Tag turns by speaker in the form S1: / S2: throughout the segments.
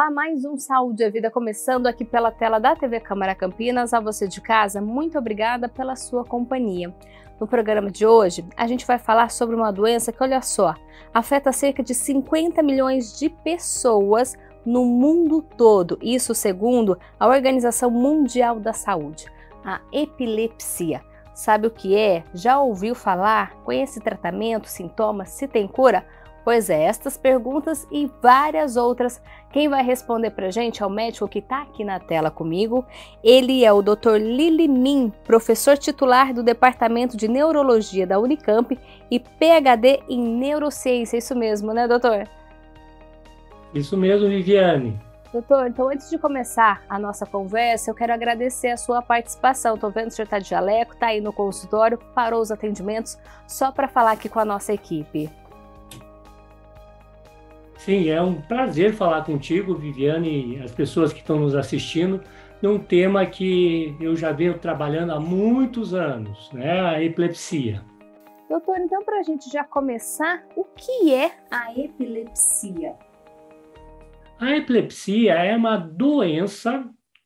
S1: Olá, mais um Saúde à é Vida começando aqui pela tela da TV Câmara Campinas. A você de casa, muito obrigada pela sua companhia. No programa de hoje, a gente vai falar sobre uma doença que, olha só, afeta cerca de 50 milhões de pessoas no mundo todo, isso segundo a Organização Mundial da Saúde, a epilepsia. Sabe o que é? Já ouviu falar? Conhece tratamento, sintomas, se tem cura? Pois é, estas perguntas e várias outras, quem vai responder para gente é o médico que está aqui na tela comigo. Ele é o Dr. Lili Min, professor titular do Departamento de Neurologia da Unicamp e PhD em Neurociência. Isso mesmo, né, doutor?
S2: Isso mesmo, Viviane.
S1: Doutor, então antes de começar a nossa conversa, eu quero agradecer a sua participação. Estou vendo que o senhor está de jaleco, está aí no consultório, parou os atendimentos só para falar aqui com a nossa equipe.
S2: Sim, é um prazer falar contigo, Viviane, e as pessoas que estão nos assistindo, num tema que eu já venho trabalhando há muitos anos, né? A epilepsia.
S1: Doutor, então para a gente já começar, o que é a epilepsia?
S2: A epilepsia é uma doença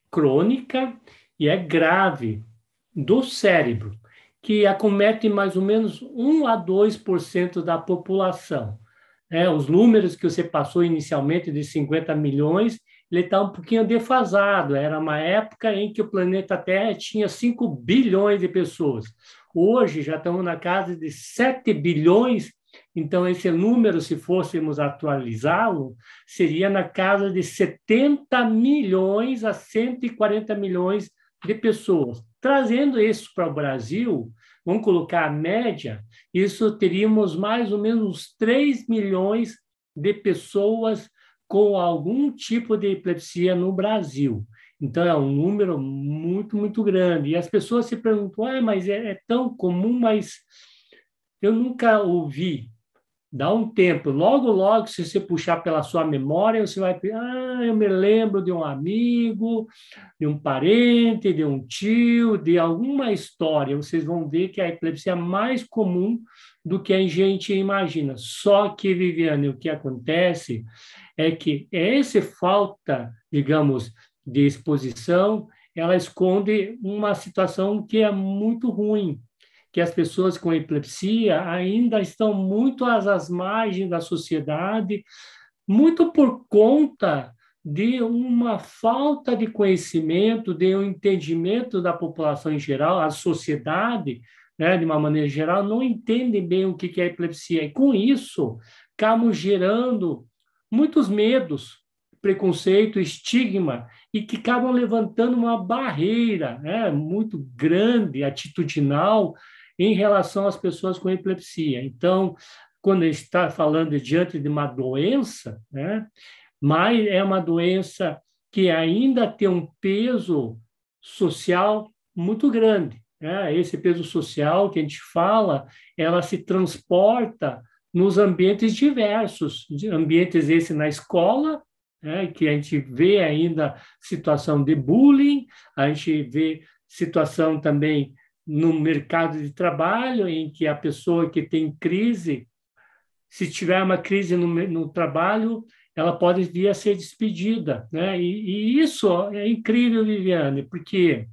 S2: crônica e é grave do cérebro, que acomete mais ou menos 1 a 2% da população. Né? os números que você passou inicialmente de 50 milhões, ele está um pouquinho defasado. Era uma época em que o planeta Terra tinha 5 bilhões de pessoas. Hoje já estamos na casa de 7 bilhões, então esse número, se fôssemos atualizá-lo, seria na casa de 70 milhões a 140 milhões de pessoas. Trazendo isso para o Brasil, vamos colocar a média, isso teríamos mais ou menos 3 milhões de pessoas com algum tipo de epilepsia no Brasil. Então, é um número muito, muito grande. E as pessoas se perguntam, ah, mas é, é tão comum, mas eu nunca ouvi Dá um tempo. Logo, logo, se você puxar pela sua memória, você vai. Ah, eu me lembro de um amigo, de um parente, de um tio, de alguma história. Vocês vão ver que a epilepsia é mais comum do que a gente imagina. Só que, Viviane, o que acontece é que essa falta, digamos, de exposição, ela esconde uma situação que é muito ruim, que as pessoas com epilepsia ainda estão muito às, às margens da sociedade, muito por conta de uma falta de conhecimento, de um entendimento da população em geral, a sociedade, né, de uma maneira geral, não entende bem o que é epilepsia. E com isso, acabam gerando muitos medos, preconceito, estigma, e que acabam levantando uma barreira né, muito grande, atitudinal, em relação às pessoas com epilepsia. Então, quando está falando diante de uma doença, né, mas é uma doença que ainda tem um peso social muito grande. Né? Esse peso social que a gente fala, ela se transporta nos ambientes diversos, ambientes esse na escola, né, que a gente vê ainda situação de bullying, a gente vê situação também no mercado de trabalho, em que a pessoa que tem crise, se tiver uma crise no, no trabalho, ela pode vir a ser despedida. Né? E, e isso é incrível, Viviane, porque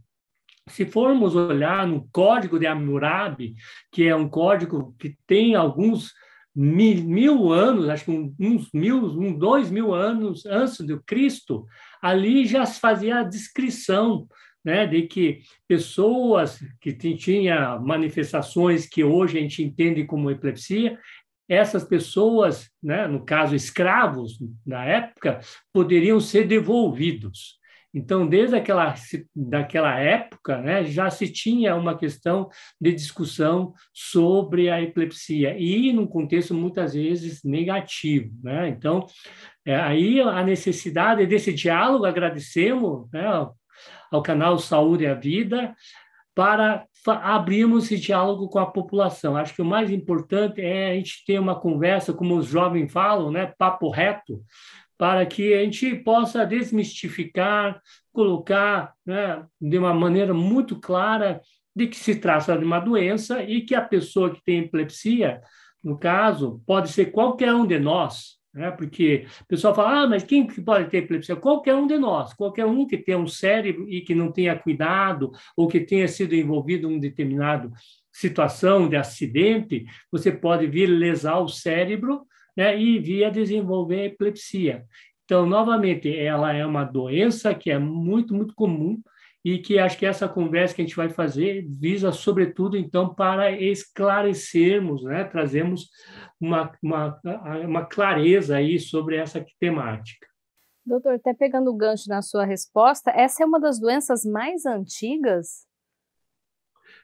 S2: se formos olhar no código de Hammurabi, que é um código que tem alguns mil, mil anos, acho que uns mil, um, dois mil anos antes do Cristo, ali já se fazia a descrição né, de que pessoas que tinham manifestações que hoje a gente entende como epilepsia, essas pessoas, né, no caso escravos na época, poderiam ser devolvidos. Então, desde aquela daquela época, né, já se tinha uma questão de discussão sobre a epilepsia e num contexto muitas vezes negativo, né? Então, é, aí a necessidade desse diálogo, agradecemos né, ao canal Saúde e a Vida, para abrirmos esse diálogo com a população. Acho que o mais importante é a gente ter uma conversa, como os jovens falam, né, papo reto, para que a gente possa desmistificar, colocar né, de uma maneira muito clara de que se trata de uma doença e que a pessoa que tem epilepsia, no caso, pode ser qualquer um de nós, né? Porque o pessoal fala, ah, mas quem pode ter epilepsia? Qualquer um de nós, qualquer um que tenha um cérebro e que não tenha cuidado ou que tenha sido envolvido em um determinado situação de acidente, você pode vir lesar o cérebro né, e vir a desenvolver a epilepsia. Então, novamente, ela é uma doença que é muito, muito comum, e que acho que essa conversa que a gente vai fazer visa, sobretudo, então, para esclarecermos, né, trazermos uma, uma, uma clareza aí sobre essa temática.
S1: Doutor, até pegando o gancho na sua resposta, essa é uma das doenças mais antigas?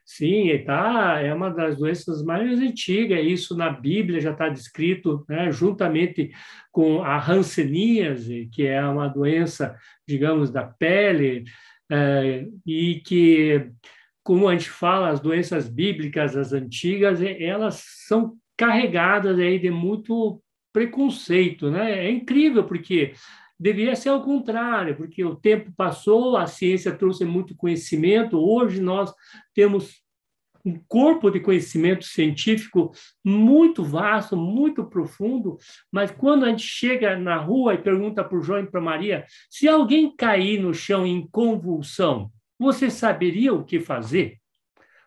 S2: Sim, tá, é uma das doenças mais antigas, isso na Bíblia já está descrito, né, juntamente com a hanseníase, que é uma doença, digamos, da pele, é, e que, como a gente fala, as doenças bíblicas, as antigas, elas são carregadas aí de muito preconceito, né? É incrível porque deveria ser ao contrário, porque o tempo passou, a ciência trouxe muito conhecimento, hoje nós temos um corpo de conhecimento científico muito vasto, muito profundo, mas quando a gente chega na rua e pergunta para o João e para Maria, se alguém cair no chão em convulsão, você saberia o que fazer?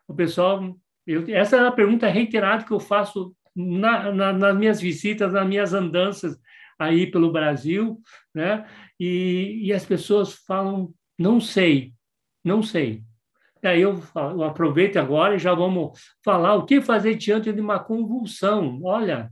S2: O pessoal, eu, essa é uma pergunta reiterada que eu faço na, na, nas minhas visitas, nas minhas andanças aí pelo Brasil, né? E, e as pessoas falam, não sei, não sei. Aí eu, eu aproveito agora e já vamos falar o que fazer diante de uma convulsão. Olha,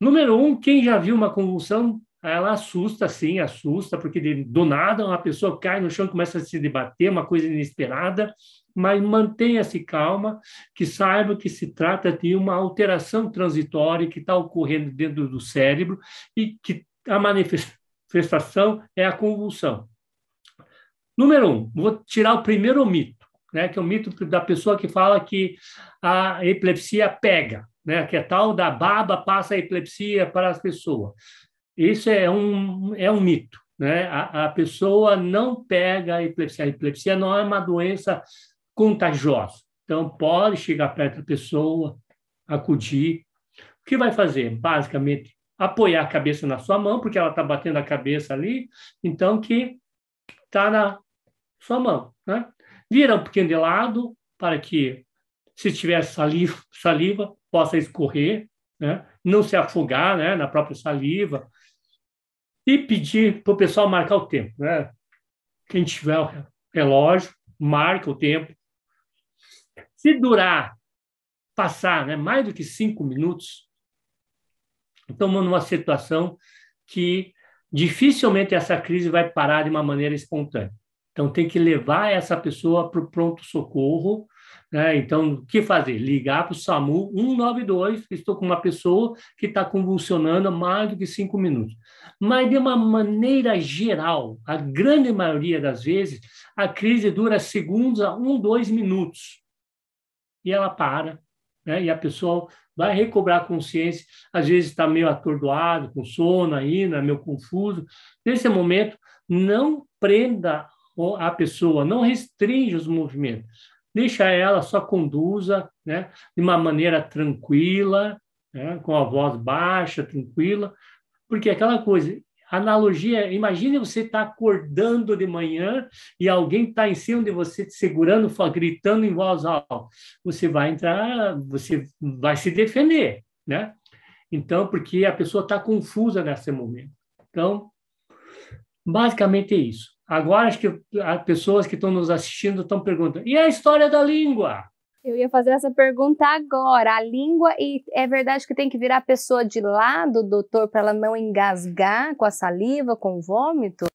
S2: número um, quem já viu uma convulsão, ela assusta, sim, assusta, porque de, do nada uma pessoa cai no chão, começa a se debater, uma coisa inesperada, mas mantenha-se calma, que saiba que se trata de uma alteração transitória que está ocorrendo dentro do cérebro e que a manifestação é a convulsão. Número um, vou tirar o primeiro mito né, que é o mito da pessoa que fala que a epilepsia pega, né, que é tal da baba passa a epilepsia para as pessoas. Isso é um, é um mito. Né? A, a pessoa não pega a epilepsia. A epilepsia não é uma doença contagiosa. Então, pode chegar perto da pessoa, acudir. O que vai fazer? Basicamente, apoiar a cabeça na sua mão, porque ela está batendo a cabeça ali, então que está na sua mão. Né? vira um pouquinho de lado para que, se tiver saliva, saliva possa escorrer, né? não se afogar né? na própria saliva. E pedir para o pessoal marcar o tempo. Né? Quem tiver o relógio, marca o tempo. Se durar, passar né, mais do que cinco minutos, estamos então, numa situação que dificilmente essa crise vai parar de uma maneira espontânea. Então, tem que levar essa pessoa para o pronto-socorro. Né? Então, o que fazer? Ligar para o SAMU 192, estou com uma pessoa que está convulsionando há mais do que cinco minutos. Mas, de uma maneira geral, a grande maioria das vezes, a crise dura segundos a um, dois minutos. E ela para, né? e a pessoa vai recobrar a consciência. Às vezes está meio atordoado, com sono ainda, meio confuso. Nesse momento, não prenda a pessoa, não restringe os movimentos, deixa ela só conduza, né, de uma maneira tranquila, né, com a voz baixa, tranquila, porque aquela coisa, analogia, imagine você estar tá acordando de manhã e alguém está em cima de você te segurando, gritando em voz alta, você vai entrar, você vai se defender, né? Então, porque a pessoa está confusa nesse momento. Então, basicamente é isso. Agora acho que as pessoas que estão nos assistindo estão perguntando: e a história da língua?
S1: Eu ia fazer essa pergunta agora. A língua, e é verdade que tem que virar a pessoa de lado, doutor, para ela não engasgar com a saliva, com o vômito?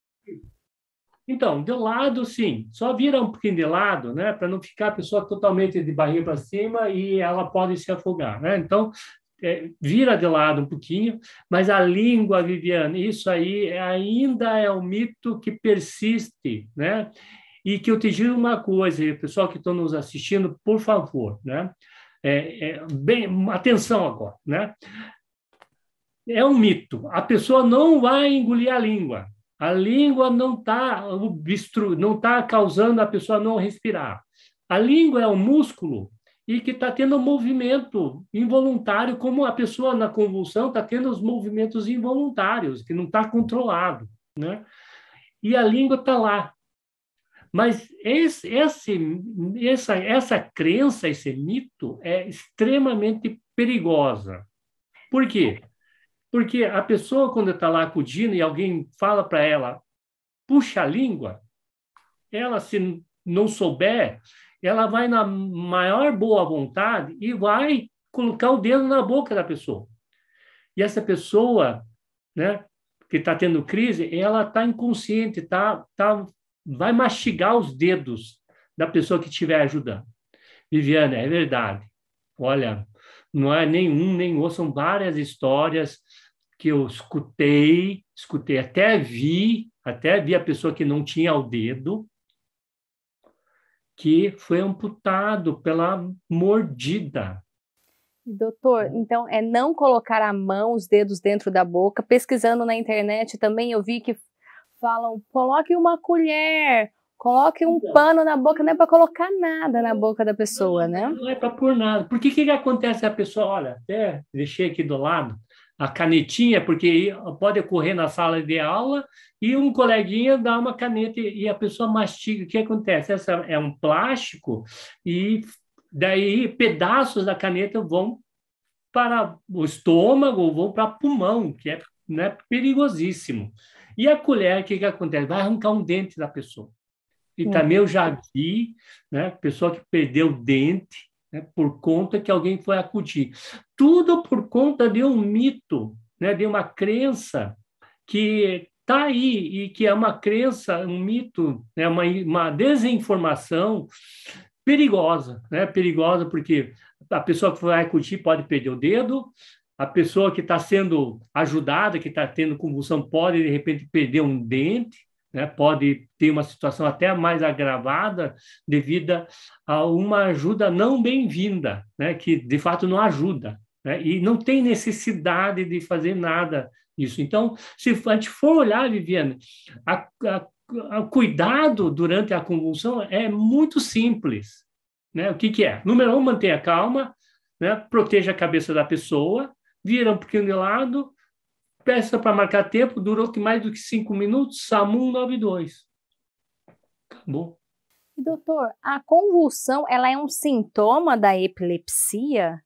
S2: Então, de lado, sim. Só vira um pouquinho de lado, né? Para não ficar a pessoa totalmente de barriga para cima e ela pode se afogar, né? Então, é, vira de lado um pouquinho, mas a língua, Viviane, isso aí é, ainda é um mito que persiste, né? E que eu te digo uma coisa, pessoal que estão nos assistindo, por favor, né? É, é, bem, atenção agora, né? É um mito. A pessoa não vai engolir a língua. A língua não está não tá causando a pessoa não respirar. A língua é um músculo e que está tendo um movimento involuntário, como a pessoa na convulsão está tendo os movimentos involuntários, que não está controlado, né? E a língua está lá. Mas esse, esse, essa, essa crença, esse mito é extremamente perigosa. Por quê? Porque a pessoa, quando está lá acudindo e alguém fala para ela, puxa a língua, ela, se não souber, ela vai na maior boa vontade e vai colocar o dedo na boca da pessoa. E essa pessoa, né, que está tendo crise, ela está inconsciente, tá, tá, vai mastigar os dedos da pessoa que estiver ajudando. Viviana, é verdade. Olha, não é nenhum nem outro, são várias histórias que eu escutei, escutei, até vi, até vi a pessoa que não tinha o dedo, que foi amputado pela mordida.
S1: Doutor, então é não colocar a mão, os dedos dentro da boca. Pesquisando na internet também eu vi que falam: coloque uma colher, coloque um então. pano na boca, não é para colocar nada na boca da pessoa, né? Não
S2: é para pôr nada. Por que que acontece a pessoa, olha, até deixei aqui do lado, a canetinha, porque pode ocorrer na sala de aula e um coleguinha dá uma caneta e a pessoa mastiga. O que acontece? Essa é um plástico e daí pedaços da caneta vão para o estômago, vão para o pulmão, que é né, perigosíssimo. E a colher, o que, que acontece? Vai arrancar um dente da pessoa. E hum. também eu já vi, né, pessoa que perdeu dente né, por conta que alguém foi acudir. Tudo por conta de um mito, né, de uma crença que está aí e que é uma crença, um mito, né, uma, uma desinformação perigosa, né? Perigosa porque a pessoa que vai acudir pode perder o dedo, a pessoa que está sendo ajudada, que está tendo convulsão, pode de repente perder um dente, né, pode ter uma situação até mais agravada devido a uma ajuda não bem-vinda, né, que de fato não ajuda, né, e não tem necessidade de fazer nada isso. Então, se a gente for olhar, Viviane, a, a, o cuidado durante a convulsão é muito simples. Né? O que, que é? Número um, mantenha a calma, né? proteja a cabeça da pessoa, vira um pouquinho de lado, peça para marcar tempo durou que mais do que cinco minutos, SAMU 92. Acabou.
S1: Doutor, a convulsão ela é um sintoma da epilepsia?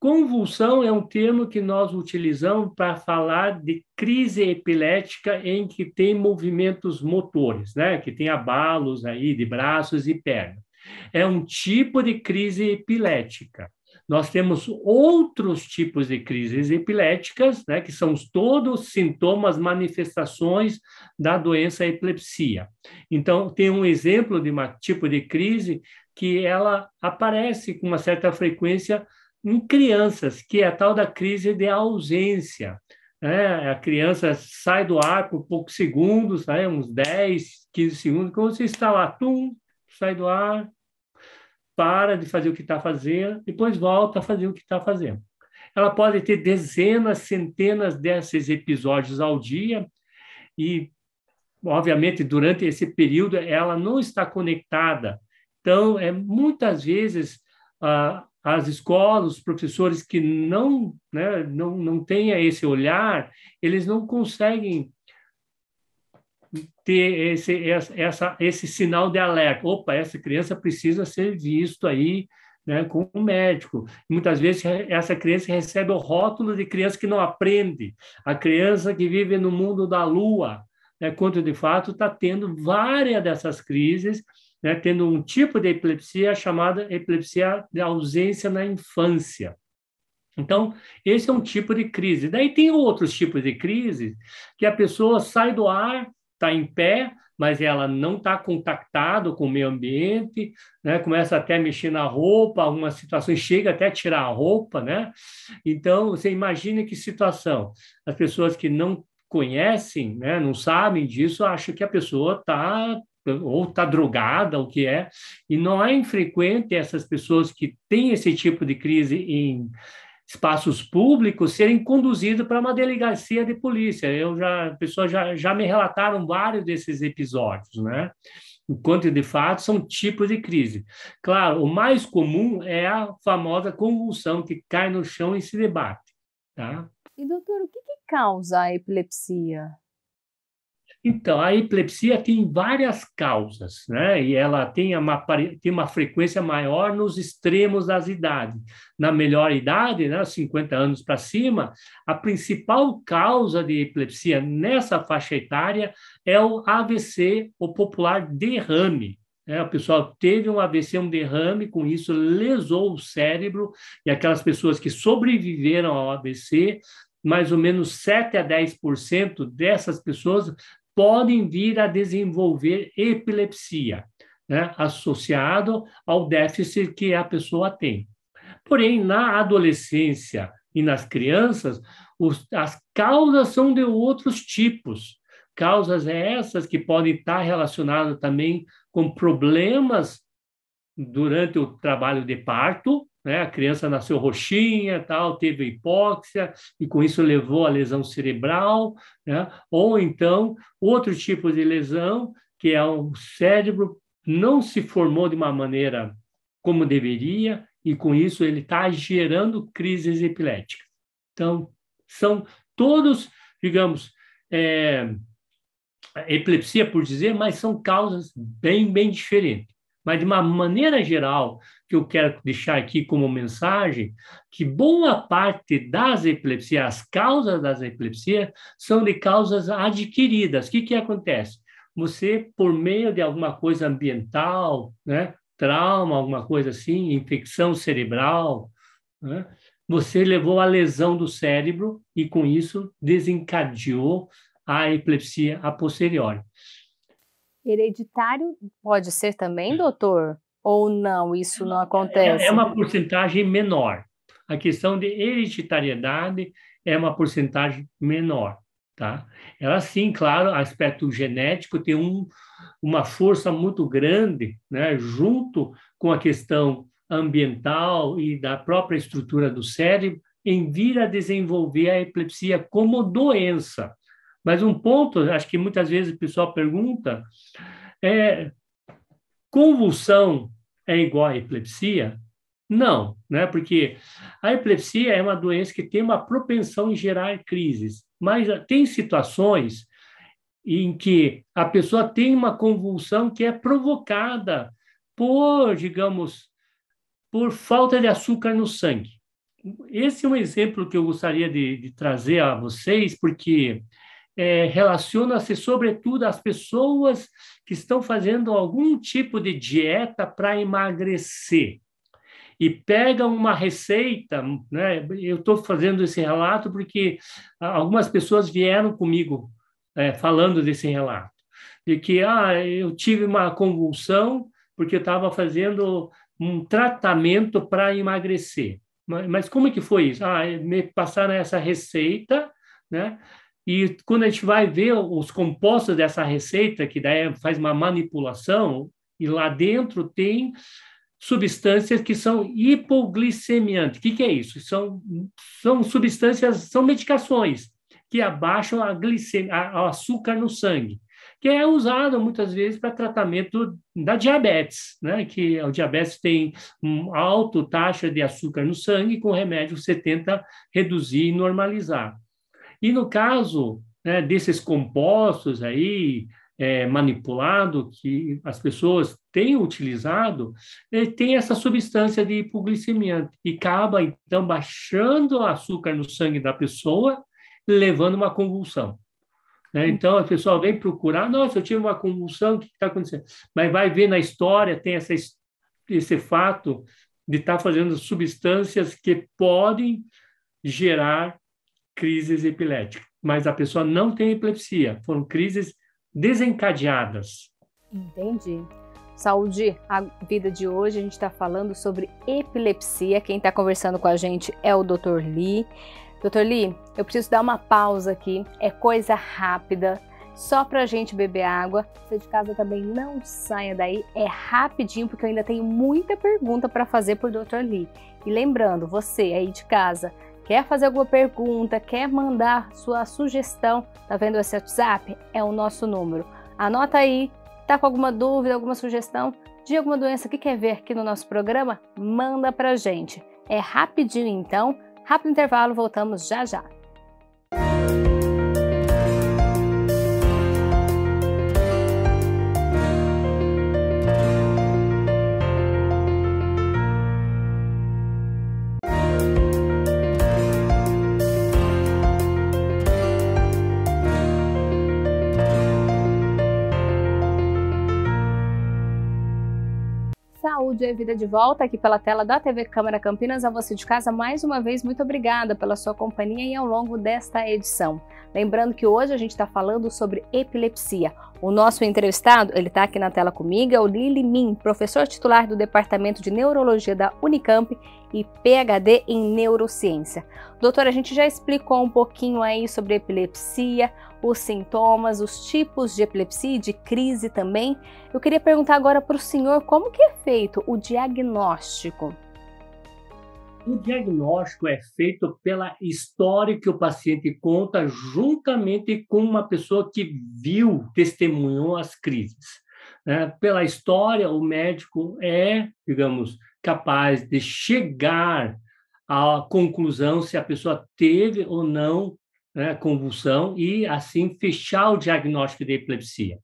S2: Convulsão é um termo que nós utilizamos para falar de crise epilética em que tem movimentos motores, né? que tem abalos aí de braços e pernas. É um tipo de crise epilética. Nós temos outros tipos de crises epiléticas, né, que são todos sintomas, manifestações da doença epilepsia. Então, tem um exemplo de um tipo de crise que ela aparece com uma certa frequência em crianças, que é a tal da crise de ausência. É, a criança sai do ar por poucos segundos, né? uns 10, 15 segundos, quando se está lá, tum, sai do ar, para de fazer o que está fazendo, depois volta a fazer o que está fazendo. Ela pode ter dezenas, centenas desses episódios ao dia e, obviamente, durante esse período ela não está conectada. Então, é muitas vezes ah, as escolas, os professores que não, né, não, não tenha esse olhar, eles não conseguem ter esse, essa, esse sinal de alerta. Opa, essa criança precisa ser visto aí né, com um médico. Muitas vezes essa criança recebe o rótulo de criança que não aprende, a criança que vive no mundo da lua, né, quando de fato está tendo várias dessas crises, né, tendo um tipo de epilepsia chamada epilepsia de ausência na infância. Então, esse é um tipo de crise. Daí tem outros tipos de crise que a pessoa sai do ar está em pé, mas ela não está contactada com o meio ambiente, né? começa até a mexer na roupa, algumas situações chega até a tirar a roupa. Né? Então, você imagina que situação. As pessoas que não conhecem, né? não sabem disso, acham que a pessoa está ou está drogada, o que é, e não é infrequente essas pessoas que têm esse tipo de crise em, espaços públicos serem conduzidos para uma delegacia de polícia. Eu já, pessoas já, já me relataram vários desses episódios, né? Enquanto de fato são tipos de crise. Claro, o mais comum é a famosa convulsão que cai no chão e se debate, tá?
S1: E doutor, o que, que causa a epilepsia?
S2: Então, a epilepsia tem várias causas, né? E ela tem uma, tem uma frequência maior nos extremos das idades. Na melhor idade, né, 50 anos para cima, a principal causa de epilepsia nessa faixa etária é o AVC, o popular derrame. Né? o pessoal teve um AVC, um derrame, com isso lesou o cérebro, e aquelas pessoas que sobreviveram ao AVC mais ou menos 7 a 10% dessas pessoas podem vir a desenvolver epilepsia, né, associado ao déficit que a pessoa tem. Porém, na adolescência e nas crianças, os, as causas são de outros tipos. Causas é essas que podem estar relacionadas também com problemas durante o trabalho de parto, né? A criança nasceu roxinha, tal, teve hipóxia e com isso levou à lesão cerebral, né? ou então outro tipo de lesão que é o cérebro não se formou de uma maneira como deveria e com isso ele está gerando crises epiléticas. Então são todos, digamos, é, epilepsia por dizer, mas são causas bem bem diferentes. Mas, de uma maneira geral, que eu quero deixar aqui como mensagem, que boa parte das epilepsias, as causas das epilepsias, são de causas adquiridas. O que, que acontece? Você, por meio de alguma coisa ambiental, né, trauma, alguma coisa assim, infecção cerebral, né, você levou a lesão do cérebro e, com isso, desencadeou a epilepsia a posteriori.
S1: Hereditário pode ser também, é. doutor? Ou não, isso não é, é, acontece? É uma
S2: porcentagem menor. A questão de hereditariedade é uma porcentagem menor, tá? Ela sim, claro, aspecto genético tem um, uma força muito grande, né, junto com a questão ambiental e da própria estrutura do cérebro, em vir a desenvolver a epilepsia como doença. Mas um ponto, acho que muitas vezes o pessoal pergunta, é convulsão é igual à epilepsia? Não, né? Porque a epilepsia é uma doença que tem uma propensão em gerar crises, mas tem situações em que a pessoa tem uma convulsão que é provocada por, digamos, por falta de açúcar no sangue. Esse é um exemplo que eu gostaria de, de trazer a vocês, porque é, relaciona-se sobretudo às pessoas que estão fazendo algum tipo de dieta para emagrecer e pegam uma receita, né? Eu estou fazendo esse relato porque algumas pessoas vieram comigo é, falando desse relato, de que ah, eu tive uma convulsão porque eu estava fazendo um tratamento para emagrecer. Mas, mas, como é que foi isso? Ah, me passaram essa receita, né? E quando a gente vai ver os compostos dessa receita, que daí faz uma manipulação, e lá dentro tem substâncias que são hipoglicemiantes. O que, que é isso? São, são substâncias, são medicações que abaixam a glicemia, a, o açúcar no sangue, que é usado muitas vezes para tratamento da diabetes, né? Que o diabetes tem uma alta taxa de açúcar no sangue, com remédio você tenta reduzir e normalizar. E no caso né, desses compostos aí, é, manipulado, que as pessoas têm utilizado, eh, tem essa substância de hipoglicemia e acaba, então, baixando o açúcar no sangue da pessoa, levando uma convulsão. Né? Hum. Então, a pessoa vem procurar, nossa, eu tive uma convulsão, o que está acontecendo? Mas vai ver na história, tem essa, esse fato de estar tá fazendo substâncias que podem gerar crises epiléticas, mas a pessoa não tem epilepsia, foram crises desencadeadas.
S1: Entendi. Saúde, a vida de hoje, a gente está falando sobre epilepsia. Quem está conversando com a gente é o Dr. Lee. Dr. Lee, eu preciso dar uma pausa aqui, é coisa rápida, só para a gente beber água. Você de casa também não saia daí, é rapidinho, porque eu ainda tenho muita pergunta para fazer para o Dr. Lee. E lembrando, você aí de casa, Quer fazer alguma pergunta, quer mandar sua sugestão? Tá vendo esse WhatsApp? É o nosso número. Anota aí. Tá com alguma dúvida, alguma sugestão de alguma doença que quer ver aqui no nosso programa? Manda pra gente. É rapidinho então. Rápido intervalo, voltamos já já. Saúde e Vida de volta aqui pela tela da TV Câmara Campinas. A você de casa, mais uma vez, muito obrigada pela sua companhia e ao longo desta edição. Lembrando que hoje a gente está falando sobre epilepsia. O nosso entrevistado, ele está aqui na tela comigo, é o Lili Min, professor titular do Departamento de Neurologia da Unicamp e PhD em Neurociência. Doutora, a gente já explicou um pouquinho aí sobre epilepsia, os sintomas, os tipos de epilepsia e de crise também. Eu queria perguntar agora para o senhor como que é feito o diagnóstico.
S2: O diagnóstico é feito pela história que o paciente conta juntamente com uma pessoa que viu, testemunhou as crises. Né? Pela história, o médico é, digamos, capaz de chegar à conclusão se a pessoa teve ou não né, convulsão e, assim, fechar o diagnóstico de epilepsia.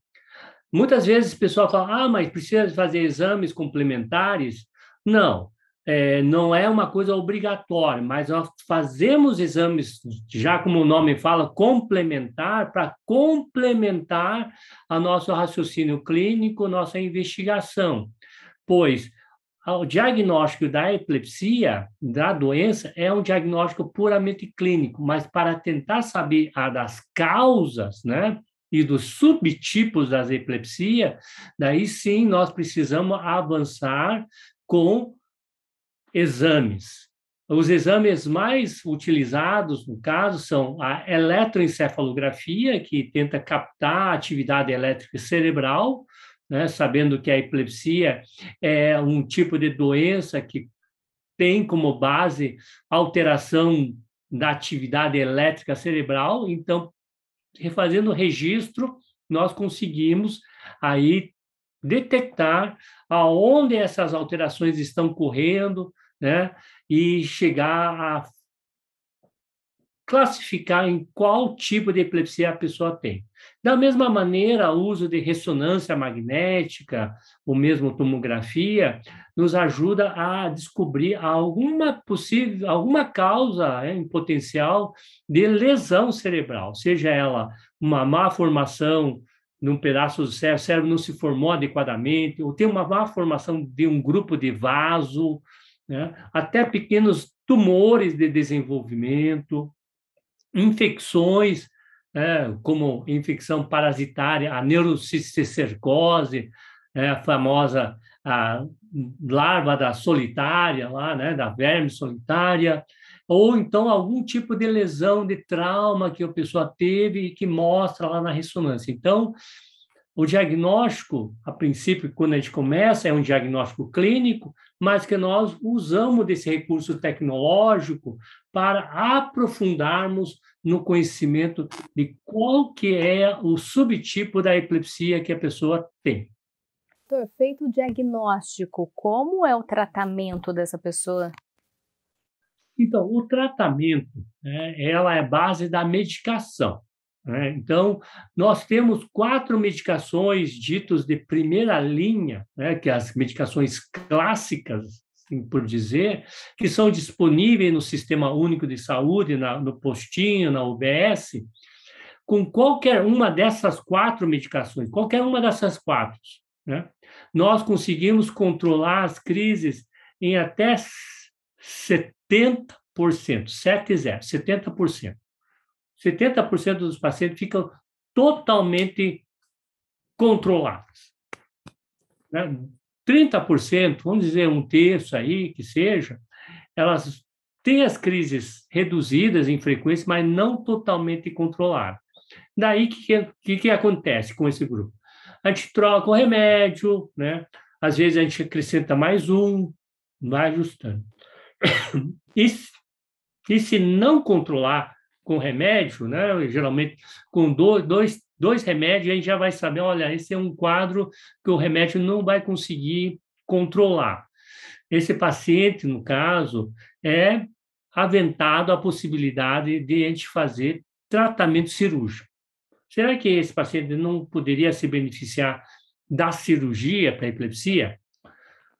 S2: Muitas vezes o pessoal fala, ah, mas precisa fazer exames complementares? Não, é, não é uma coisa obrigatória, mas nós fazemos exames, já como o nome fala, complementar, para complementar a nosso raciocínio clínico, nossa investigação. Pois ah, o diagnóstico da epilepsia, da doença, é um diagnóstico puramente clínico, mas para tentar saber a das causas, né, e dos subtipos das epilepsia, daí sim nós precisamos avançar com exames. Os exames mais utilizados, no caso, são a eletroencefalografia, que tenta captar a atividade elétrica cerebral, né? sabendo que a epilepsia é um tipo de doença que tem como base alteração da atividade elétrica cerebral, então, refazendo o registro, nós conseguimos aí detectar aonde essas alterações estão correndo, né? E chegar a classificar em qual tipo de epilepsia a pessoa tem. Da mesma maneira, o uso de ressonância magnética, ou mesmo tomografia, nos ajuda a descobrir alguma possível, alguma causa é, em potencial de lesão cerebral, seja ela uma má formação num pedaço do cérebro, o cérebro não se formou adequadamente, ou tem uma má formação de um grupo de vaso, né? até pequenos tumores de desenvolvimento, infecções, é, como infecção parasitária, a neurocisticercose, é, a famosa a larva da solitária, lá, né, da verme solitária, ou então algum tipo de lesão, de trauma que a pessoa teve e que mostra lá na ressonância. Então, o diagnóstico, a princípio, quando a gente começa, é um diagnóstico clínico, mas que nós usamos desse recurso tecnológico para aprofundarmos no conhecimento de qual que é o subtipo da epilepsia que a pessoa tem.
S1: Doutor, feito o diagnóstico, como é o tratamento dessa pessoa? Então, o
S2: tratamento, né, ela é base da medicação. Né? Então, nós temos quatro medicações ditas de primeira linha, né, que é as medicações clássicas, assim por dizer, que são disponíveis no Sistema Único de Saúde, na, no postinho, na UBS, com qualquer uma dessas quatro medicações, qualquer uma dessas quatro, né, nós conseguimos controlar as crises em até 70%, 70%, 70%. 70% dos pacientes ficam totalmente controlados. Né? 30%, vamos dizer um terço aí, que seja, elas têm as crises reduzidas em frequência, mas não totalmente controladas. Daí, o que, que, que acontece com esse grupo? A gente troca o remédio, né? às vezes a gente acrescenta mais um, vai ajustando. E, e se não controlar com remédio, né? geralmente com dois, dois, dois remédios, a gente já vai saber, olha, esse é um quadro que o remédio não vai conseguir controlar. Esse paciente, no caso, é aventado a possibilidade de a gente fazer tratamento cirúrgico. Será que esse paciente não poderia se beneficiar da cirurgia para epilepsia?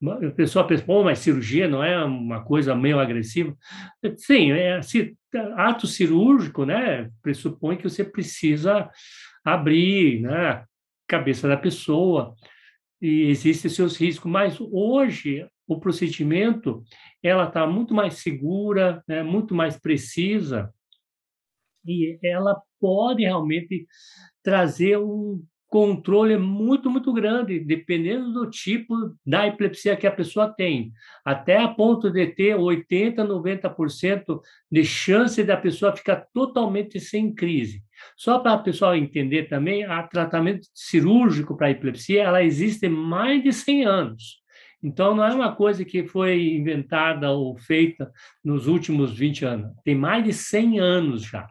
S2: O pessoal pensa, pô, mas cirurgia não é uma coisa meio agressiva? Sim, é, ato cirúrgico, né, pressupõe que você precisa abrir né, a cabeça da pessoa e existem seus riscos, mas hoje o procedimento ela está muito mais segura, né, muito mais precisa e ela pode realmente trazer um controle é muito, muito grande, dependendo do tipo da epilepsia que a pessoa tem, até a ponto de ter 80%, 90% de chance da pessoa ficar totalmente sem crise. Só para o pessoal entender também, a tratamento cirúrgico para a epilepsia, ela existe mais de 100 anos. Então, não é uma coisa que foi inventada ou feita nos últimos 20 anos. Tem mais de 100 anos já.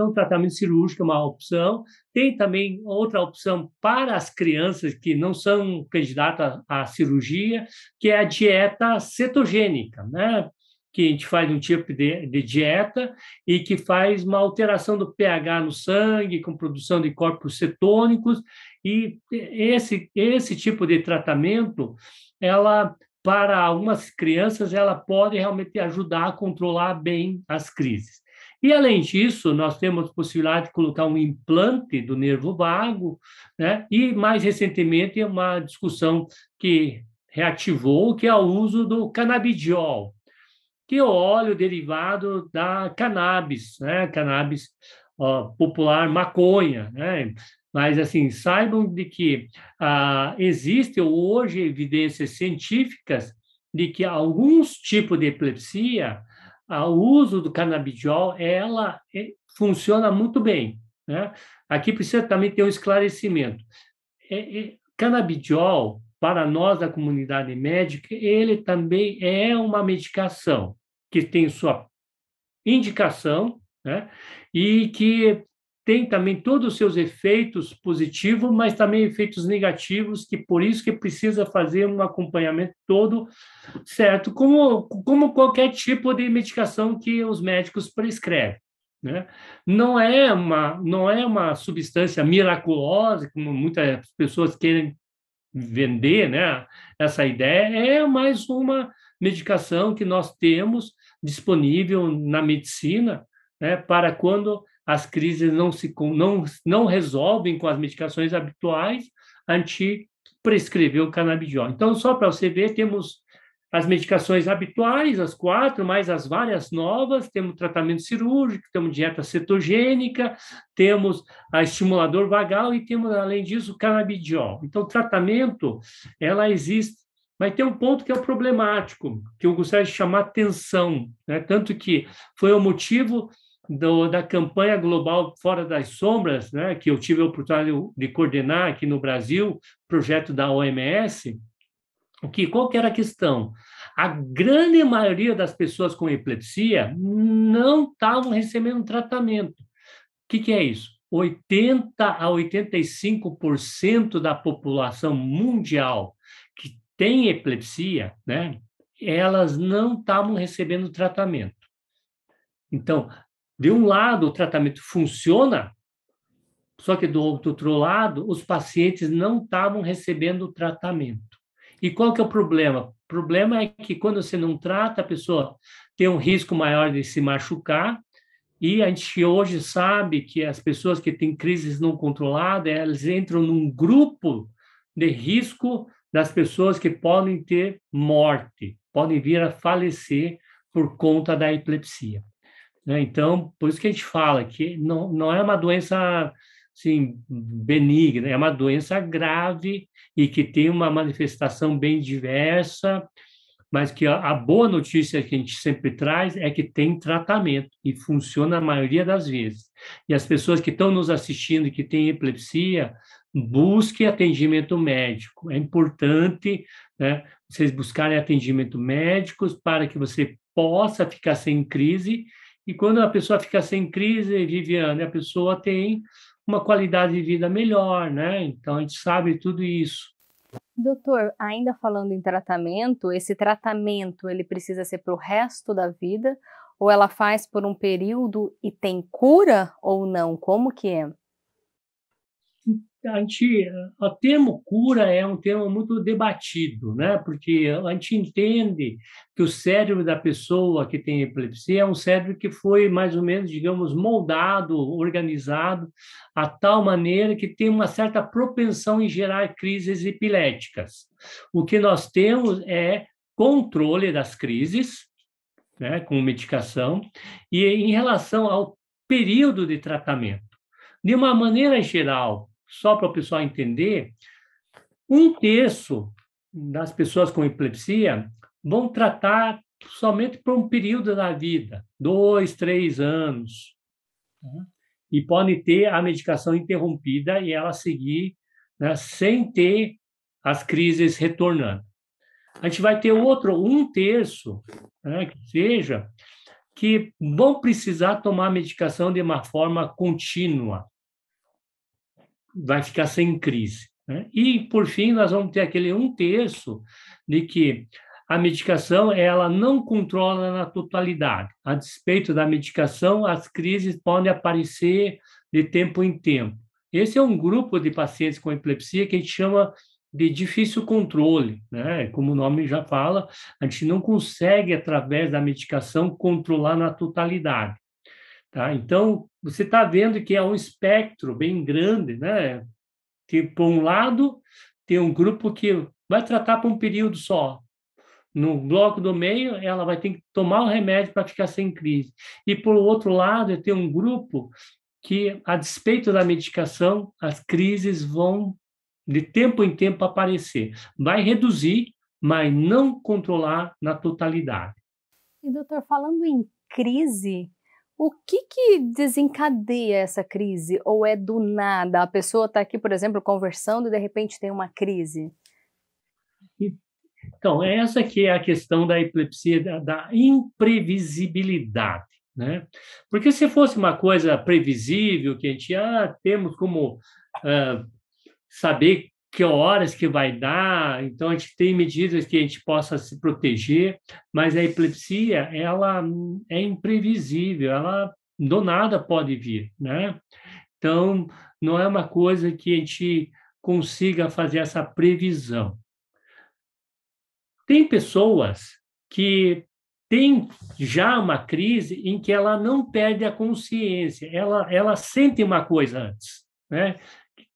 S2: Então, tratamento cirúrgico é uma opção. Tem também outra opção para as crianças que não são candidatas à cirurgia, que é a dieta cetogênica, né? que a gente faz um tipo de, de, dieta e que faz uma alteração do pH no sangue, com produção de corpos cetônicos, e esse, esse tipo de tratamento, ela para algumas crianças, ela pode realmente ajudar a controlar bem as crises. E, além disso, nós temos possibilidade de colocar um implante do nervo vago, né? e, mais recentemente, uma discussão que reativou, que é o uso do canabidiol, que é o óleo derivado da cannabis, né? cannabis ó, popular, maconha. Né? Mas, assim, saibam de que ah, existem hoje evidências científicas de que alguns tipos de epilepsia o uso do canabidiol, ela é, funciona muito bem. Né? Aqui precisa também ter um esclarecimento. É, é, canabidiol, para nós da comunidade médica, ele também é uma medicação que tem sua indicação né? e que tem também todos os seus efeitos positivos, mas também efeitos negativos, que por isso que precisa fazer um acompanhamento todo certo, como, como qualquer tipo de medicação que os médicos prescrevem. Né? Não, é uma, não é uma substância miraculosa, como muitas pessoas querem vender né? essa ideia, é mais uma medicação que nós temos disponível na medicina né? para quando as crises não se não, não resolvem com as medicações habituais, anti prescreveu o canabidiol. Então, só para você ver, temos as medicações habituais, as quatro, mais as várias novas, temos tratamento cirúrgico, temos dieta cetogênica, temos a estimulador vagal e temos, além disso, o canabidiol. Então, tratamento, ela existe, mas tem um ponto que é o problemático, que eu gostaria de chamar atenção, né? tanto que foi o motivo do, da campanha global Fora das Sombras, né, que eu tive a oportunidade de coordenar aqui no Brasil, projeto da OMS, que qual que era a questão? A grande maioria das pessoas com epilepsia não estavam recebendo tratamento. O que, que é isso? 80 a 85% da população mundial que tem epilepsia, né, elas não estavam recebendo tratamento. Então, de um lado, o tratamento funciona, só que do outro lado, os pacientes não estavam recebendo o tratamento. E qual que é o problema? O problema é que quando você não trata, a pessoa tem um risco maior de se machucar, e a gente hoje sabe que as pessoas que têm crises não controladas, elas entram num grupo de risco das pessoas que podem ter morte, podem vir a falecer por conta da epilepsia. Né? Então, por isso que a gente fala que não, não é uma doença assim, benigna, é uma doença grave e que tem uma manifestação bem diversa, mas que a, a boa notícia que a gente sempre traz é que tem tratamento e funciona a maioria das vezes. E as pessoas que estão nos assistindo e que têm epilepsia, busque atendimento médico. É importante né, vocês buscarem atendimento médico para que você possa ficar sem crise e quando a pessoa fica sem crise, Viviane, a pessoa tem uma qualidade de vida melhor, né? Então a gente sabe tudo isso.
S1: Doutor, ainda falando em tratamento, esse tratamento ele precisa ser para o resto da vida ou ela faz por um período e tem cura ou não? Como que é?
S2: a gente, eh, o termo cura é um termo muito debatido, né? Porque a gente entende que o cérebro da pessoa que tem epilepsia é um cérebro que foi mais ou menos, digamos, moldado, organizado a tal maneira que tem uma certa propensão em gerar crises epiléticas. O que nós temos é controle das crises, né, com medicação, e em relação ao período de tratamento. De uma maneira geral, só para o pessoal entender, um terço das pessoas com epilepsia vão tratar somente por um período da vida, dois, três anos, tá? e podem ter a medicação interrompida e ela seguir né, sem ter as crises retornando. A gente vai ter outro um terço, né, que seja, que vão precisar tomar medicação de uma forma contínua, vai ficar sem crise. Né? E, por fim, nós vamos ter aquele um terço de que a medicação ela não controla na totalidade. A despeito da medicação, as crises podem aparecer de tempo em tempo. Esse é um grupo de pacientes com epilepsia que a gente chama de difícil controle, né? Como o nome já fala, a gente não consegue através da medicação controlar na totalidade. Tá? Então, você está vendo que é um espectro bem grande, né? Que, por tipo, um lado, tem um grupo que vai tratar por um período só. No bloco do meio, ela vai ter que tomar o remédio para ficar sem crise. E, por outro lado, tem um grupo que, a despeito da medicação, as crises vão, de tempo em tempo, aparecer. Vai reduzir, mas não controlar na totalidade.
S1: E, doutor, falando em crise, o que, que desencadeia essa crise? Ou é do nada? A pessoa está aqui, por exemplo, conversando e de repente tem uma crise?
S2: Então, é essa que é a questão da epilepsia, da, da imprevisibilidade. Né? Porque se fosse uma coisa previsível, que a gente ah, temos como ah, saber que horas que vai dar, então a gente tem medidas que a gente possa se proteger, mas a epilepsia, ela é imprevisível, ela do nada pode vir, né? Então, não é uma coisa que a gente consiga fazer essa previsão. Tem pessoas que têm já uma crise em que ela não perde a consciência, ela, ela sente uma coisa antes, né?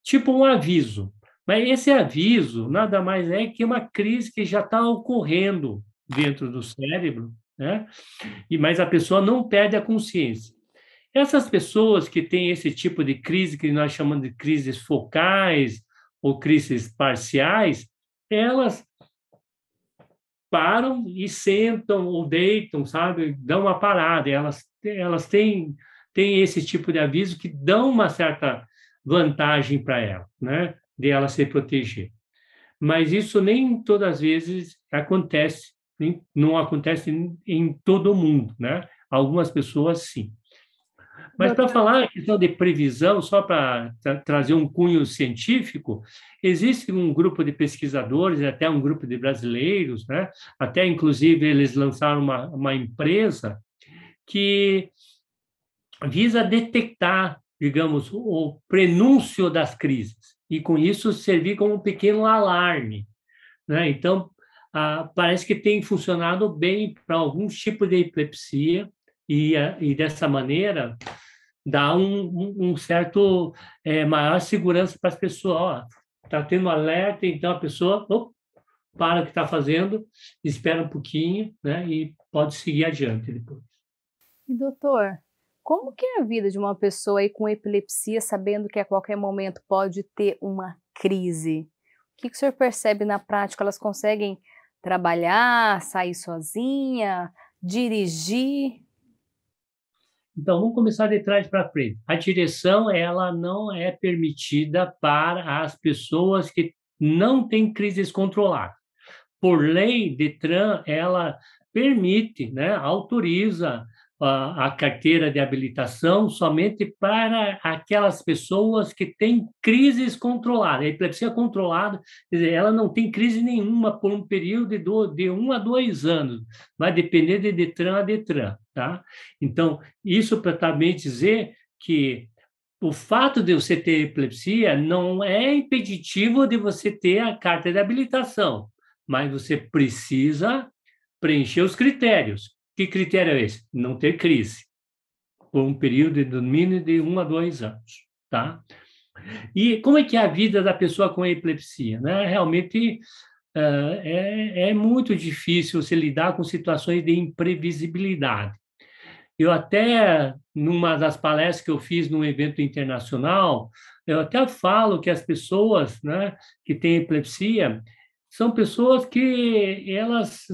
S2: Tipo um aviso. Mas esse aviso nada mais é que uma crise que já está ocorrendo dentro do cérebro, né? E mas a pessoa não perde a consciência. Essas pessoas que têm esse tipo de crise que nós chamamos de crises focais ou crises parciais, elas param e sentam ou deitam, sabe? Dão uma parada. Elas elas têm têm esse tipo de aviso que dão uma certa vantagem para ela, né? de ela se proteger. Mas isso nem todas as vezes acontece, nem, não acontece em, em todo mundo, né? Algumas pessoas sim. Mas para falar questão de previsão, só para tra trazer um cunho científico, existe um grupo de pesquisadores, até um grupo de brasileiros, né? até inclusive eles lançaram uma, uma empresa que visa detectar, digamos, o prenúncio das crises e com isso servir como um pequeno alarme. Né? Então, ah, parece que tem funcionado bem para alguns tipos de epilepsia e, e dessa maneira dá um, um certo é, maior segurança para as pessoas. Está tendo alerta, então a pessoa op, para o que está fazendo, espera um pouquinho né, e pode seguir adiante depois.
S1: E doutor, como que é a vida de uma pessoa aí com epilepsia, sabendo que a qualquer momento pode ter uma crise? O que, que o senhor percebe na prática? Elas conseguem trabalhar, sair sozinha, dirigir?
S2: Então, vamos começar de trás para frente. A direção ela não é permitida para as pessoas que não têm crises controladas. Por lei, Detran ela permite, né, autoriza a, carteira de habilitação somente para aquelas pessoas que têm crises controladas. A epilepsia controlada, dizer, ela não tem crise nenhuma por um período de, de um a dois anos, vai depender de DETRAN a DETRAN. Tá? Então, isso para também dizer que o fato de você ter epilepsia não é impeditivo de você ter a carta de habilitação, mas você precisa preencher os critérios. Que critério é esse? Não ter crise, por um período de domínio de um a dois anos, tá? E como é que é a vida da pessoa com epilepsia? Né? Realmente uh, é, é muito difícil você lidar com situações de imprevisibilidade. Eu até, numa das palestras que eu fiz num evento internacional, eu até falo que as pessoas né, que têm epilepsia são pessoas que elas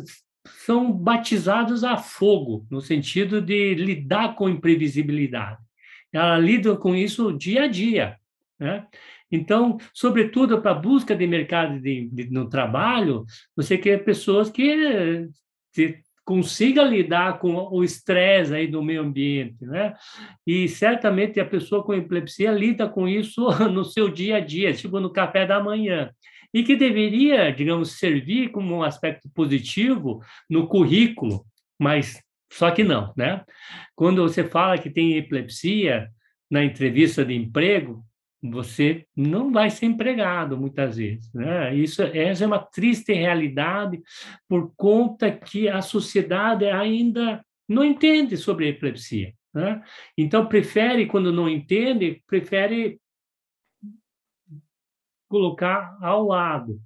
S2: são batizados a fogo, no sentido de lidar com imprevisibilidade. Ela lida com isso dia a dia. Né? Então, sobretudo para a busca de mercado de, de, no trabalho, você quer pessoas que te, consiga lidar com o estresse aí do meio ambiente, né? E certamente a pessoa com epilepsia lida com isso no seu dia a dia, tipo no café da manhã e que deveria, digamos, servir como um aspecto positivo no currículo, mas só que não, né? Quando você fala que tem epilepsia na entrevista de emprego, você não vai ser empregado muitas vezes, né? Isso essa é uma triste realidade por conta que a sociedade ainda não entende sobre epilepsia. Né? Então, prefere, quando não entende, prefere colocar ao lado.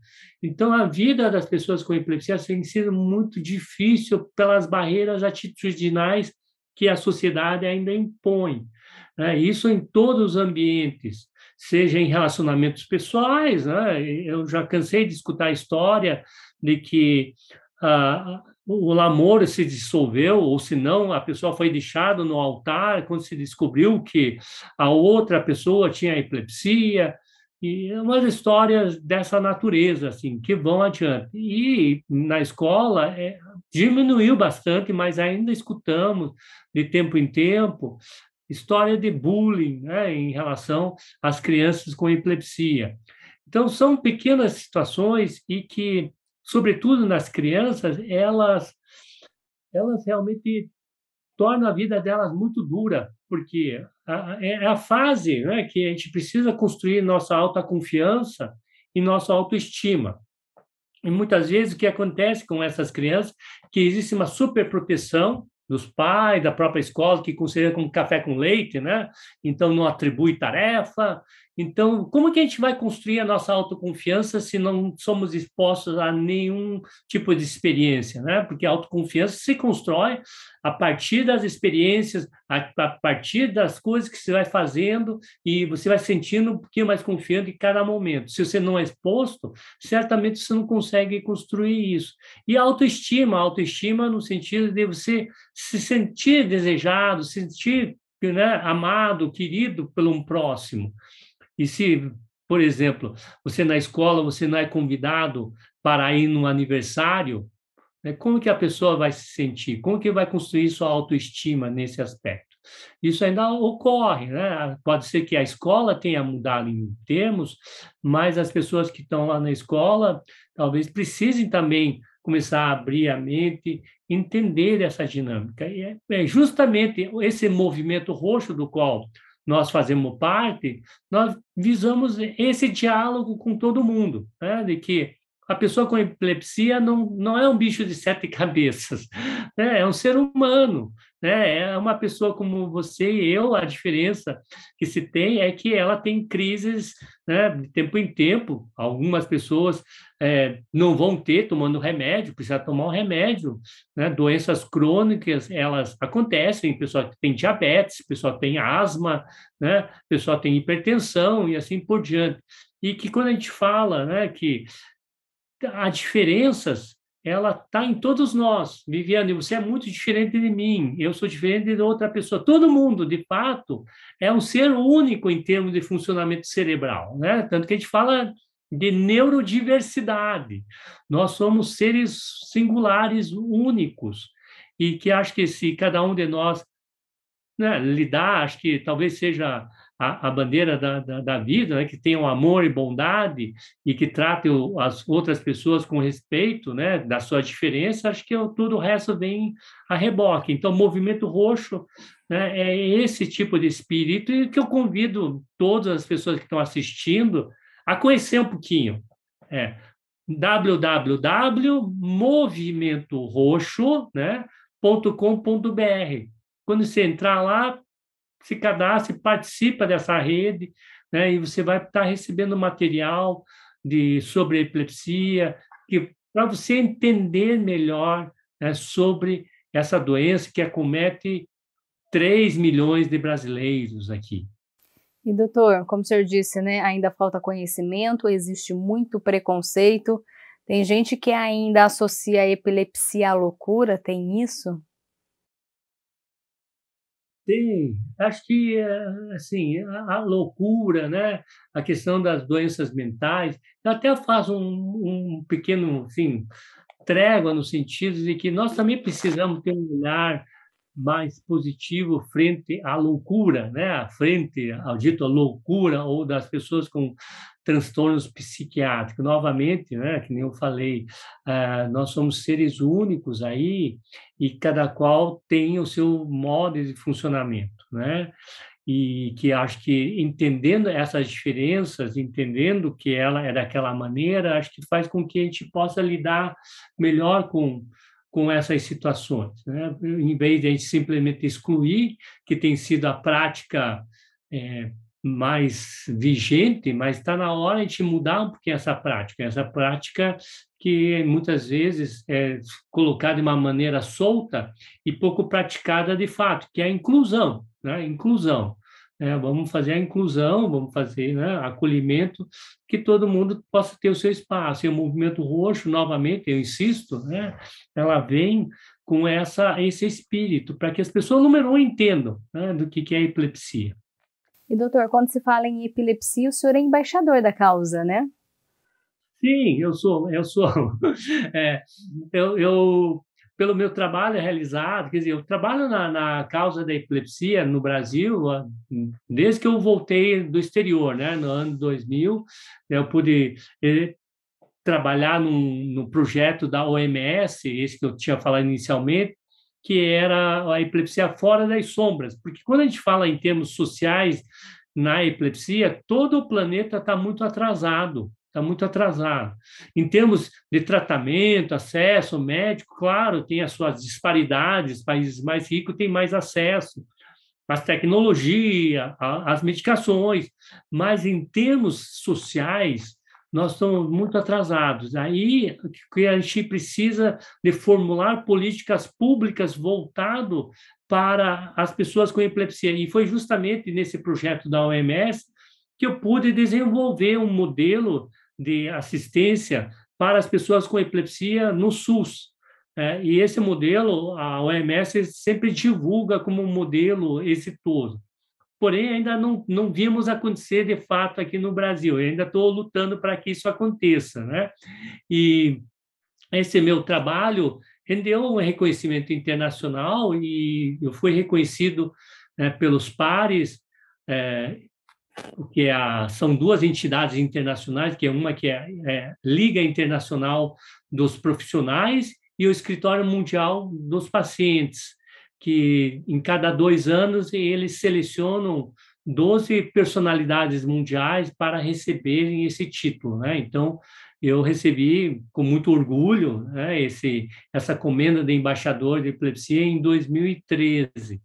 S2: Então, a vida das pessoas com epilepsia tem sido muito difícil pelas barreiras atitudinais que a sociedade ainda impõe. Né? Isso em todos os ambientes, seja em relacionamentos pessoais. Né? Eu já cansei de escutar a história de que ah, o namoro se dissolveu, ou se não, a pessoa foi deixada no altar quando se descobriu que a outra pessoa tinha epilepsia. E umas histórias dessa natureza, assim, que vão adiante. E na escola é, diminuiu bastante, mas ainda escutamos de tempo em tempo história de bullying né, em relação às crianças com epilepsia. Então, são pequenas situações e que, sobretudo nas crianças, elas, elas realmente tornam a vida delas muito dura, porque é, é a fase né, que a gente precisa construir nossa autoconfiança e nossa autoestima. E muitas vezes o que acontece com essas crianças que existe uma superproteção dos pais, da própria escola, que considera como café com leite, né? Então não atribui tarefa. Então, como que a gente vai construir a nossa autoconfiança se não somos expostos a nenhum tipo de experiência, né? Porque a autoconfiança se constrói a partir das experiências, a, a, partir das coisas que você vai fazendo e você vai sentindo um pouquinho mais confiante em cada momento. Se você não é exposto, certamente você não consegue construir isso. E a autoestima, autoestima no sentido de você se sentir desejado, se sentir né, amado, querido pelo um próximo. E se, por exemplo, você na escola, você não é convidado para ir no aniversário, né? Como que a pessoa vai se sentir? Como que vai construir sua autoestima nesse aspecto? Isso ainda ocorre, né? Ah, pode ser que a escola tenha mudado em termos, mas as pessoas que estão lá na escola talvez precisem também começar a abrir a mente, entender essa dinâmica. E é, é justamente esse movimento roxo do qual nós fazemos parte, nós visamos esse diálogo com todo mundo, né? de que a pessoa com epilepsia não, não é um bicho de sete cabeças, né? é um ser humano, né? é uma pessoa como você e eu. A diferença que se tem é que ela tem crises né, de tempo em tempo. Algumas pessoas é, não vão ter tomando remédio, precisa tomar um remédio. Né? Doenças crônicas, elas acontecem, pessoa que tem diabetes, pessoa que tem asma, né? pessoa que tem hipertensão e assim por diante. E que quando a gente fala né, que a diferenças, ela está em todos nós. Viviane, você é muito diferente de mim, eu sou diferente de outra pessoa. Todo mundo, de fato, é um ser único em termos de funcionamento cerebral, né? Tanto que a gente fala de neurodiversidade. Nós somos seres singulares, únicos, e que acho que se cada um de nós né, lidar, acho que talvez seja a, a bandeira da, da, da vida, né? que tenham amor e bondade e que tratem as outras pessoas com respeito, né? da sua diferença, acho que eu, tudo o resto vem a reboque. Então, movimento roxo né? é esse tipo de espírito e que eu convido todas as pessoas que estão assistindo a conhecer um pouquinho. É, www.movimentoroxo.com.br. Né, Quando você entrar lá, se cadastre, participa dessa rede, né? E você vai estar tá recebendo material de sobre epilepsia que para você entender melhor né, sobre essa doença que acomete 3 milhões de brasileiros aqui.
S1: E doutor, como o senhor disse, né, ainda falta conhecimento, existe muito preconceito. Tem gente que ainda associa a epilepsia à loucura, tem isso?
S2: Tem, acho que eh, assim a, loucura, né? A questão das doenças mentais até faz um, um pequeno, enfim, trégua no sentido de que nós também precisamos ter um olhar mais positivo frente à loucura, né? Frente ao dito loucura ou das pessoas com transtornos psiquiátricos. Novamente, né? Que nem eu falei, uh, nós somos seres únicos aí e cada qual tem o seu modo de funcionamento, né? E que acho que entendendo essas diferenças, entendendo que ela é daquela maneira, acho que faz com que a gente possa lidar melhor com com essas situações. Né? Em vez de a gente simplesmente excluir, que tem sido a prática é, mais vigente, mas está na hora a gente mudar um pouquinho essa prática, essa prática que muitas vezes é colocada de uma maneira solta e pouco praticada de fato, que é a inclusão. Né? Inclusão né? vamos fazer a inclusão, vamos fazer né, acolhimento, que todo mundo possa ter o seu espaço. E o movimento roxo, novamente, eu insisto, né, ela vem com essa, esse espírito, para que as pessoas, número um, entendam né, do que, que é epilepsia.
S1: E, doutor, quando se fala em epilepsia, o senhor é embaixador da causa, né?
S2: Sim, eu sou, eu sou. É, eu, eu pelo meu trabalho realizado, quer dizer, eu trabalho na, na causa da epilepsia no Brasil ah, desde que eu voltei do exterior, né, no ano 2000, né, eu pude eh, trabalhar num, num projeto da OMS, esse que eu tinha falado inicialmente, que era a epilepsia fora das sombras, porque quando a gente fala em termos sociais na epilepsia, todo o planeta está muito atrasado está muito atrasado. Em termos de tratamento, acesso médico, claro, tem as suas disparidades, países mais ricos têm mais acesso às tecnologias, às medicações, mas em termos sociais, nós estamos muito atrasados. Aí que a gente precisa de formular políticas públicas voltado para as pessoas com epilepsia. E foi justamente nesse projeto da OMS que eu pude desenvolver um modelo de assistência para as pessoas com epilepsia no SUS. É, e esse modelo, a OMS sempre divulga como um modelo exitoso. Porém, ainda não, não vimos acontecer de fato aqui no Brasil. Eu ainda estou lutando para que isso aconteça. Né? E esse meu trabalho rendeu um reconhecimento internacional e eu fui reconhecido né, pelos pares é, porque a, são duas entidades internacionais, que é uma que é, é Liga Internacional dos Profissionais e o Escritório Mundial dos Pacientes, que em cada dois anos eles selecionam 12 personalidades mundiais para receberem esse título. Né? Então, eu recebi com muito orgulho né, esse, essa comenda de embaixador de epilepsia em 2013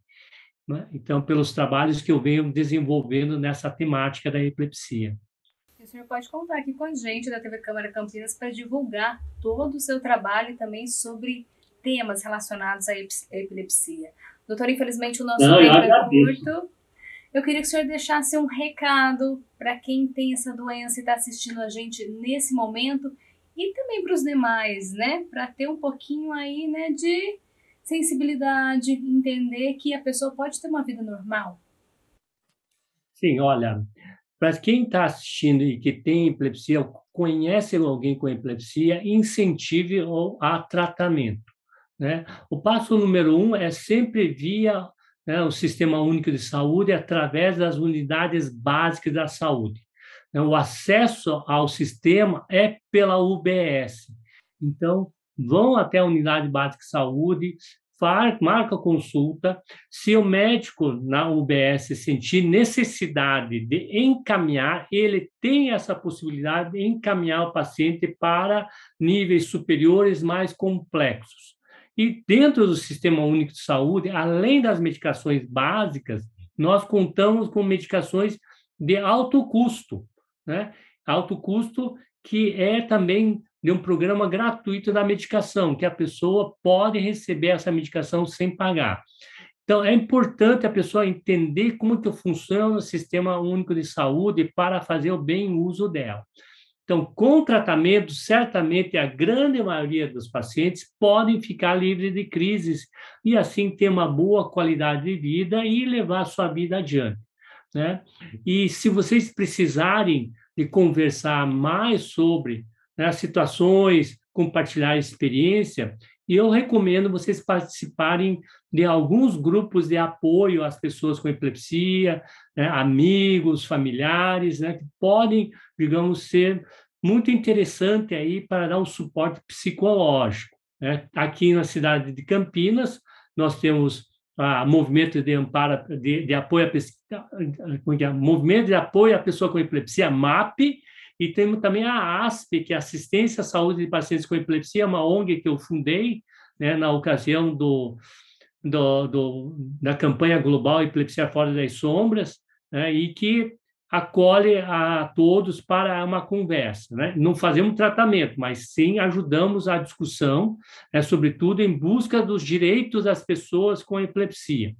S2: né? então pelos trabalhos que eu venho desenvolvendo nessa temática da epilepsia.
S1: E o senhor pode contar aqui com a gente da TV Câmara Campinas para divulgar todo o seu trabalho também sobre temas relacionados à epilepsia. Doutor, infelizmente o nosso Não, tempo é curto. Eu queria que o senhor deixasse um recado para quem tem essa doença e está assistindo a gente nesse momento e também para os demais, né? Para ter um pouquinho aí, né, de sensibilidade, entender que a pessoa pode ter uma vida normal?
S2: Sim, olha, para quem está assistindo e que tem epilepsia, conhece alguém com epilepsia, incentive a tratamento. Né? O passo número um é sempre via né, o Sistema Único de Saúde, através das unidades básicas da saúde. Né? O acesso ao sistema é pela UBS. Então, vão até a unidade básica de saúde, marca consulta. Se o médico na UBS sentir necessidade de encaminhar, ele tem essa possibilidade de encaminhar o paciente para níveis superiores mais complexos. E dentro do Sistema Único de Saúde, além das medicações básicas, nós contamos com medicações de alto custo, né? Alto custo que é também de um programa gratuito da medicação, que a pessoa pode receber essa medicação sem pagar. Então, é importante a pessoa entender como que funciona o Sistema Único de Saúde para fazer o bem uso dela. Então, com tratamento, certamente a grande maioria dos pacientes podem ficar livres de crises e assim ter uma boa qualidade de vida e levar a sua vida adiante. Né? E se vocês precisarem de conversar mais sobre né, situações, compartilhar experiência. E eu recomendo vocês participarem de alguns grupos de apoio às pessoas com epilepsia, né, amigos, familiares, né, que podem, digamos, ser muito interessante aí para dar um suporte psicológico. Né? Aqui na cidade de Campinas, nós temos o movimento de amparo de, de apoio a, é é? movimento de apoio à pessoa com epilepsia MAP e temos também a ASP, que é Assistência à Saúde de Pacientes com Epilepsia, uma ONG que eu fundei né, na ocasião do, do, do, da campanha global Epilepsia Fora das Sombras, né, e que acolhe a todos para uma conversa. Né? Não fazemos tratamento, mas sim ajudamos a discussão, né, sobretudo em busca dos direitos das pessoas com epilepsia.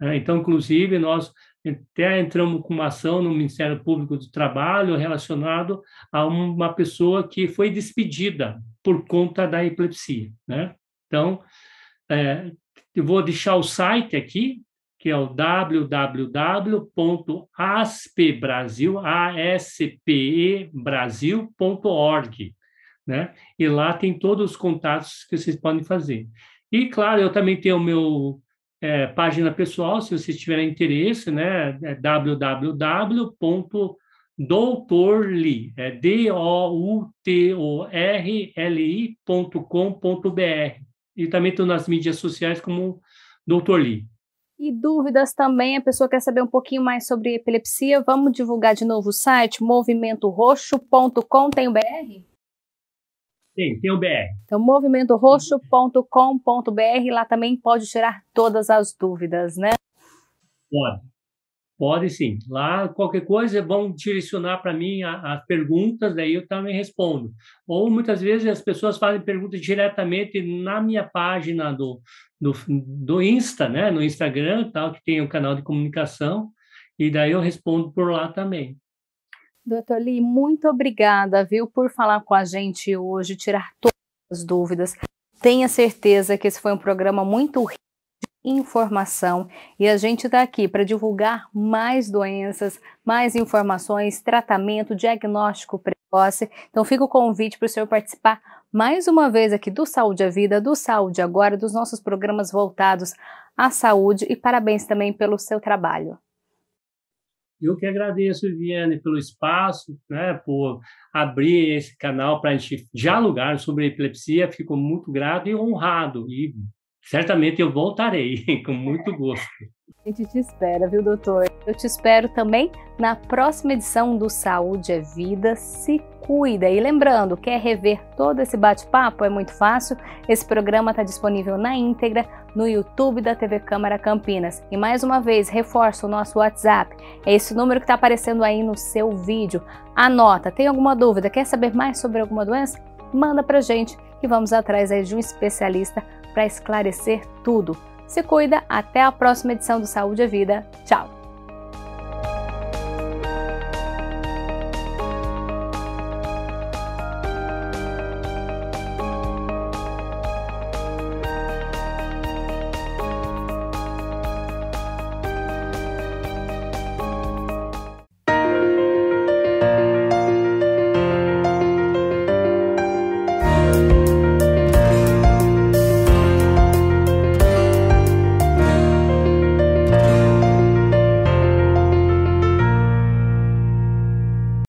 S2: Né. Então, inclusive, nós até entramos com uma ação no Ministério Público do Trabalho relacionado a uma pessoa que foi despedida por conta da epilepsia, né? Então, é, eu vou deixar o site aqui, que é o www.aspebrasil.org, né? E lá tem todos os contatos que vocês podem fazer. E, claro, eu também tenho o meu é, página pessoal, se vocês tiverem interesse, né? É www.doutorli, é D-O-U-T-O-R-L-I.com.br. E também estou nas mídias sociais como Doutor Li.
S1: E dúvidas também, a pessoa quer saber um pouquinho mais sobre epilepsia, vamos divulgar de novo o site movimentoroxo.com.br?
S2: Tem, tem o BR.
S1: Então, movimentoroxo.com.br, lá também pode tirar todas as dúvidas, né?
S2: Pode. Pode sim. Lá, qualquer coisa, vão direcionar para mim as perguntas, daí eu também respondo. Ou muitas vezes as pessoas fazem perguntas diretamente na minha página do, do, do Insta, né? no Instagram, tal, que tem o um canal de comunicação, e daí eu respondo por lá também.
S1: Doutor Lee, muito obrigada, viu, por falar com a gente hoje, tirar todas as dúvidas. Tenha certeza que esse foi um programa muito rico de informação e a gente está aqui para divulgar mais doenças, mais informações, tratamento, diagnóstico precoce. Então fica o convite para o senhor participar mais uma vez aqui do Saúde à Vida, do Saúde Agora, dos nossos programas voltados à saúde e parabéns também pelo seu trabalho.
S2: Eu que agradeço, Viviane, pelo espaço, né, por abrir esse canal para a gente dialogar sobre epilepsia. Fico muito grato e honrado. E certamente eu voltarei com muito gosto.
S1: A gente te espera, viu, doutor? Eu te espero também na próxima edição do Saúde é Vida. Se cuida. E lembrando, quer rever todo esse bate-papo? É muito fácil. Esse programa está disponível na íntegra no YouTube da TV Câmara Campinas. E mais uma vez, reforço o nosso WhatsApp. É esse número que está aparecendo aí no seu vídeo. Anota. Tem alguma dúvida? Quer saber mais sobre alguma doença? Manda pra gente e vamos atrás aí de um especialista para esclarecer tudo. Se cuida, até a próxima edição do Saúde é Vida. Tchau!